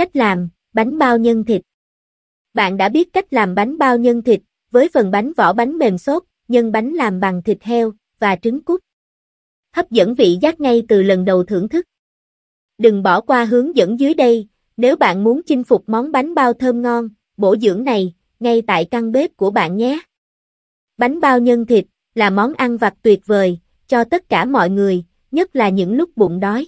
Cách làm, bánh bao nhân thịt. Bạn đã biết cách làm bánh bao nhân thịt, với phần bánh vỏ bánh mềm xốp, nhân bánh làm bằng thịt heo và trứng cút. Hấp dẫn vị giác ngay từ lần đầu thưởng thức. Đừng bỏ qua hướng dẫn dưới đây, nếu bạn muốn chinh phục món bánh bao thơm ngon, bổ dưỡng này, ngay tại căn bếp của bạn nhé. Bánh bao nhân thịt là món ăn vặt tuyệt vời cho tất cả mọi người, nhất là những lúc bụng đói.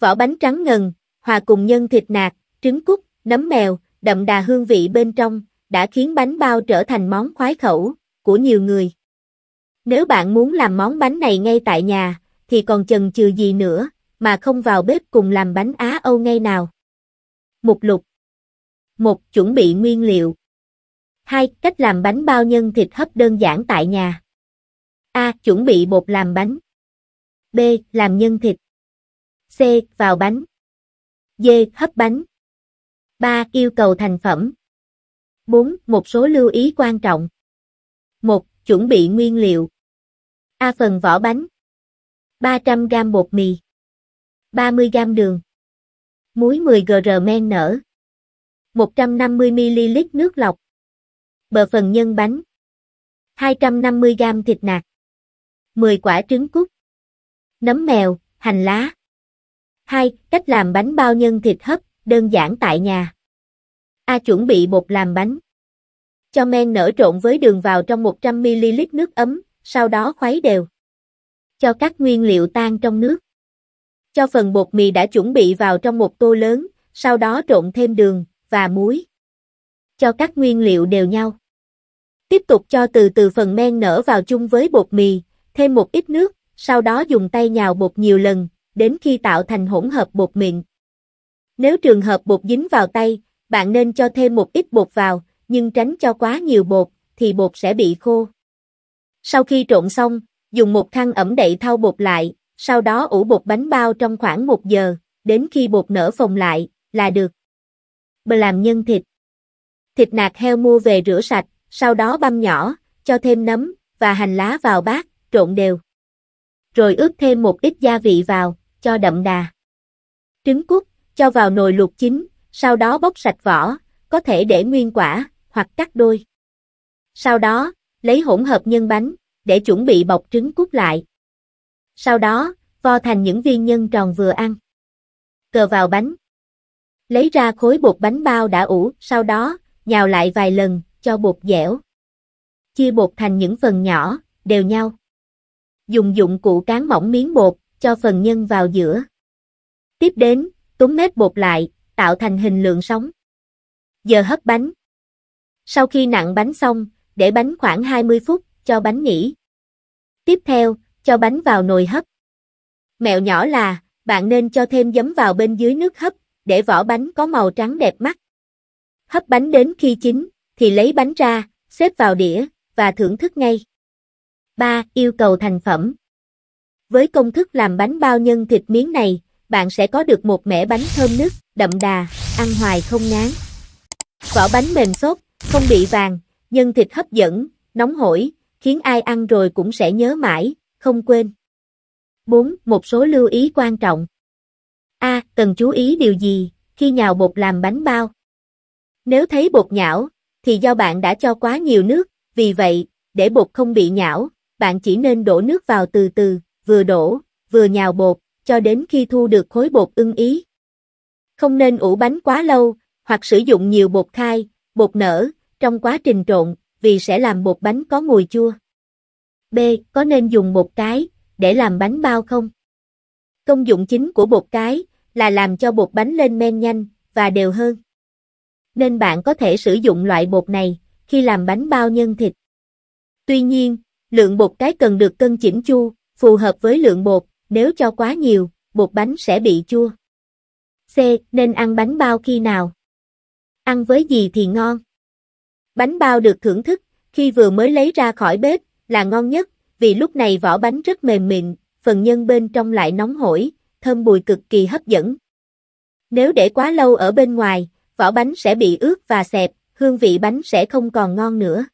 Vỏ bánh trắng ngần, hòa cùng nhân thịt nạc, trứng cút, nấm mèo, đậm đà hương vị bên trong, đã khiến bánh bao trở thành món khoái khẩu của nhiều người. Nếu bạn muốn làm món bánh này ngay tại nhà, thì còn chần chừ gì nữa mà không vào bếp cùng làm bánh Á Âu ngay nào. Mục lục 1. Chuẩn bị nguyên liệu 2. Cách làm bánh bao nhân thịt hấp đơn giản tại nhà A. Chuẩn bị bột làm bánh B. Làm nhân thịt C. Vào bánh dê Hấp bánh 3. Yêu cầu thành phẩm 4. Một số lưu ý quan trọng 1. Chuẩn bị nguyên liệu A. Phần vỏ bánh 300g bột mì 30g đường Muối 10g men nở 150ml nước lọc Bờ phần nhân bánh 250g thịt nạc 10 quả trứng cút Nấm mèo, hành lá 2. Cách làm bánh bao nhân thịt hấp, đơn giản tại nhà. A. Chuẩn bị bột làm bánh. Cho men nở trộn với đường vào trong 100ml nước ấm, sau đó khuấy đều. Cho các nguyên liệu tan trong nước. Cho phần bột mì đã chuẩn bị vào trong một tô lớn, sau đó trộn thêm đường và muối. Cho các nguyên liệu đều nhau. Tiếp tục cho từ từ phần men nở vào chung với bột mì, thêm một ít nước, sau đó dùng tay nhào bột nhiều lần, đến khi tạo thành hỗn hợp bột mịn. Nếu trường hợp bột dính vào tay, bạn nên cho thêm một ít bột vào, nhưng tránh cho quá nhiều bột, thì bột sẽ bị khô. Sau khi trộn xong, dùng một khăn ẩm đậy thau bột lại, sau đó ủ bột bánh bao trong khoảng 1 giờ, đến khi bột nở phồng lại, là được. Bờ làm nhân thịt. Thịt nạc heo mua về rửa sạch, sau đó băm nhỏ, cho thêm nấm, và hành lá vào bát, trộn đều. Rồi ướp thêm một ít gia vị vào, cho đậm đà. Trứng cút, cho vào nồi luộc chín, sau đó bóc sạch vỏ, có thể để nguyên quả, hoặc cắt đôi. Sau đó, lấy hỗn hợp nhân bánh, để chuẩn bị bọc trứng cút lại. Sau đó, vo thành những viên nhân tròn vừa ăn. Cờ vào bánh. Lấy ra khối bột bánh bao đã ủ, sau đó, nhào lại vài lần, cho bột dẻo. Chia bột thành những phần nhỏ, đều nhau. Dùng dụng cụ cán mỏng miếng bột, cho phần nhân vào giữa. Tiếp đến, túng mép bột lại, tạo thành hình lượng sóng. Giờ hấp bánh. Sau khi nặng bánh xong, để bánh khoảng 20 phút, cho bánh nghỉ. Tiếp theo, cho bánh vào nồi hấp. Mẹo nhỏ là, bạn nên cho thêm giấm vào bên dưới nước hấp, để vỏ bánh có màu trắng đẹp mắt. Hấp bánh đến khi chín, thì lấy bánh ra, xếp vào đĩa, và thưởng thức ngay. 3. Yêu cầu thành phẩm với công thức làm bánh bao nhân thịt miếng này, bạn sẽ có được một mẻ bánh thơm nứt, đậm đà, ăn hoài không ngán. Vỏ bánh mềm xốp, không bị vàng, nhân thịt hấp dẫn, nóng hổi, khiến ai ăn rồi cũng sẽ nhớ mãi, không quên. 4. Một số lưu ý quan trọng. A. cần chú ý điều gì khi nhào bột làm bánh bao? Nếu thấy bột nhão, thì do bạn đã cho quá nhiều nước, vì vậy, để bột không bị nhão, bạn chỉ nên đổ nước vào từ từ, vừa đổ, vừa nhào bột, cho đến khi thu được khối bột ưng ý. Không nên ủ bánh quá lâu, hoặc sử dụng nhiều bột khai, bột nở, trong quá trình trộn, vì sẽ làm bột bánh có mùi chua. B. Có nên dùng bột cái, để làm bánh bao không? Công dụng chính của bột cái, là làm cho bột bánh lên men nhanh, và đều hơn. Nên bạn có thể sử dụng loại bột này, khi làm bánh bao nhân thịt. Tuy nhiên, lượng bột cái cần được cân chỉnh chu, phù hợp với lượng bột, nếu cho quá nhiều, bột bánh sẽ bị chua. C. Nên ăn bánh bao khi nào? Ăn với gì thì ngon? Bánh bao được thưởng thức khi vừa mới lấy ra khỏi bếp là ngon nhất, vì lúc này vỏ bánh rất mềm mịn, phần nhân bên trong lại nóng hổi, thơm bùi cực kỳ hấp dẫn. Nếu để quá lâu ở bên ngoài, vỏ bánh sẽ bị ướt và xẹp, hương vị bánh sẽ không còn ngon nữa.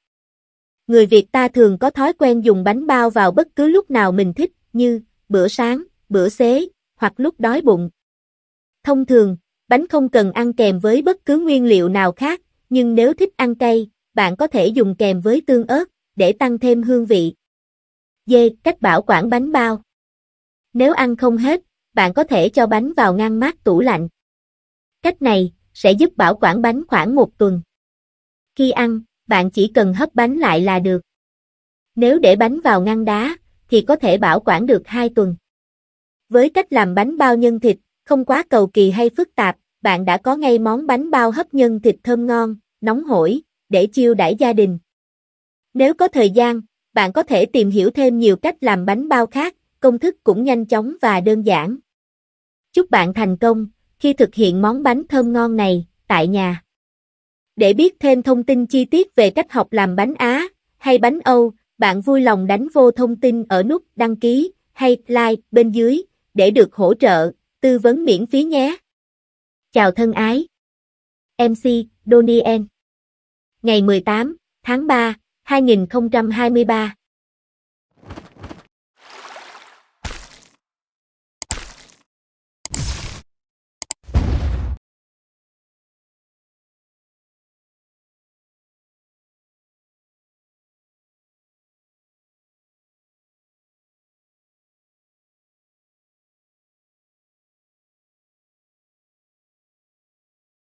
Người Việt ta thường có thói quen dùng bánh bao vào bất cứ lúc nào mình thích, như bữa sáng, bữa xế, hoặc lúc đói bụng. Thông thường, bánh không cần ăn kèm với bất cứ nguyên liệu nào khác, nhưng nếu thích ăn cay, bạn có thể dùng kèm với tương ớt, để tăng thêm hương vị. D. Cách bảo quản bánh bao Nếu ăn không hết, bạn có thể cho bánh vào ngăn mát tủ lạnh. Cách này, sẽ giúp bảo quản bánh khoảng một tuần. Khi ăn, bạn chỉ cần hấp bánh lại là được. Nếu để bánh vào ngăn đá, thì có thể bảo quản được 2 tuần. Với cách làm bánh bao nhân thịt, không quá cầu kỳ hay phức tạp, bạn đã có ngay món bánh bao hấp nhân thịt thơm ngon, nóng hổi, để chiêu đãi gia đình. Nếu có thời gian, bạn có thể tìm hiểu thêm nhiều cách làm bánh bao khác, công thức cũng nhanh chóng và đơn giản. Chúc bạn thành công khi thực hiện món bánh thơm ngon này tại nhà. Để biết thêm thông tin chi tiết về cách học làm bánh Á hay bánh Âu, bạn vui lòng đánh vô thông tin ở nút đăng ký hay like bên dưới để được hỗ trợ, tư vấn miễn phí nhé. Chào thân ái. MC Donien. Ngày 18 tháng 3, 2023